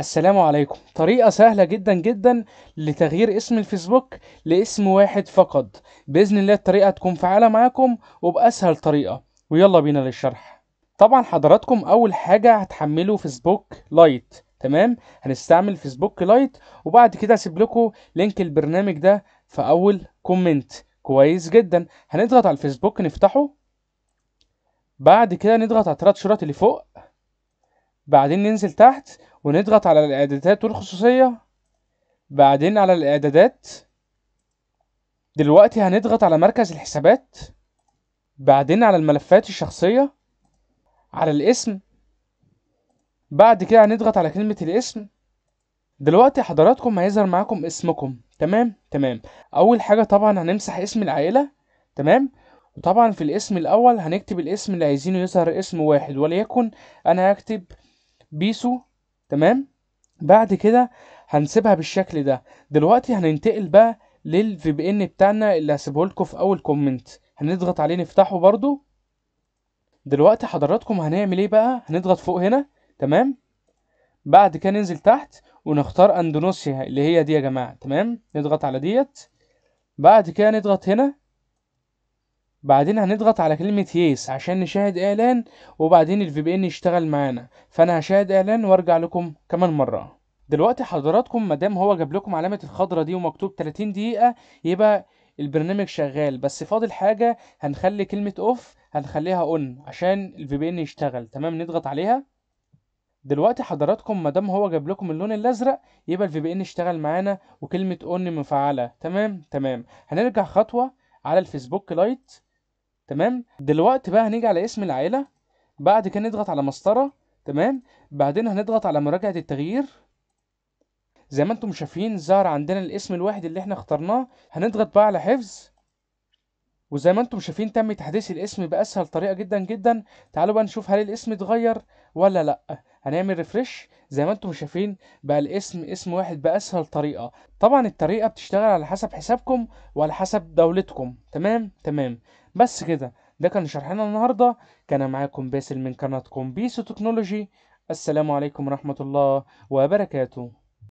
السلام عليكم طريقة سهلة جدا جدا لتغيير اسم الفيسبوك لاسم واحد فقط بإذن الله الطريقة تكون فعالة معاكم وبأسهل طريقة ويلا بينا للشرح طبعا حضراتكم أول حاجة هتحملوا فيسبوك لايت تمام هنستعمل فيسبوك لايت وبعد كده هسيب لكم لينك البرنامج ده في أول كومنت كويس جدا هنضغط على الفيسبوك نفتحه بعد كده نضغط على ثلاث شرط اللي فوق بعدين ننزل تحت ونضغط على الاعدادات والخصوصية بعدين على الاعدادات دلوقتي هنضغط على مركز الحسابات بعدين على الملفات الشخصية على الاسم بعد كده هنضغط على كلمة الاسم دلوقتي حضراتكم هيظهر معاكم اسمكم تمام تمام اول حاجة طبعا هنمسح اسم العائلة تمام وطبعا في الاسم الاول هنكتب الاسم اللي عايزينه يظهر اسم واحد وليكن انا هكتب بيسو تمام بعد كده هنسيبها بالشكل ده دلوقتي هننتقل بقى للفي بي ان بتاعنا اللي هسيبه لكم في اول كومنت هنضغط عليه نفتحه برضو دلوقتي حضراتكم هنعمل ايه بقى هنضغط فوق هنا تمام بعد كده ننزل تحت ونختار اندونوسيا اللي هي دي يا جماعه تمام نضغط على ديت بعد كده نضغط هنا بعدين هنضغط على كلمة يس عشان نشاهد اعلان وبعدين الفي بي ان يشتغل معانا فانا هشاهد اعلان وارجع لكم كمان مرة دلوقتي حضراتكم مادام هو جاب لكم علامة الخضرة دي ومكتوب 30 دقيقة يبقى البرنامج شغال بس فاضل حاجة هنخلي كلمة اوف هنخليها اون عشان الفي بي ان يشتغل تمام نضغط عليها دلوقتي حضراتكم مادام هو جاب لكم اللون الازرق يبقى الفي بي ان اشتغل معانا وكلمة اون مفعلة تمام تمام هنرجع خطوة على الفيسبوك لايت تمام دلوقتي بقى هنيجي على اسم العائله بعد كده نضغط على مسطره تمام بعدين هنضغط على مراجعه التغيير زي ما انتم شايفين ظهر عندنا الاسم الواحد اللي احنا اخترناه هنضغط بقى على حفظ وزي ما انتم شايفين تم تحديث الاسم باسهل طريقه جدا جدا تعالوا بقى نشوف هل الاسم اتغير ولا لا هنعمل ريفرش زي ما انتم شايفين بقى الاسم اسم واحد باسهل طريقه طبعا الطريقه بتشتغل على حسب حسابكم وعلى حسب دولتكم تمام تمام بس كده ده كان شرحنا النهارده كان معاكم باسل من قناتكم بيسو تكنولوجي السلام عليكم ورحمه الله وبركاته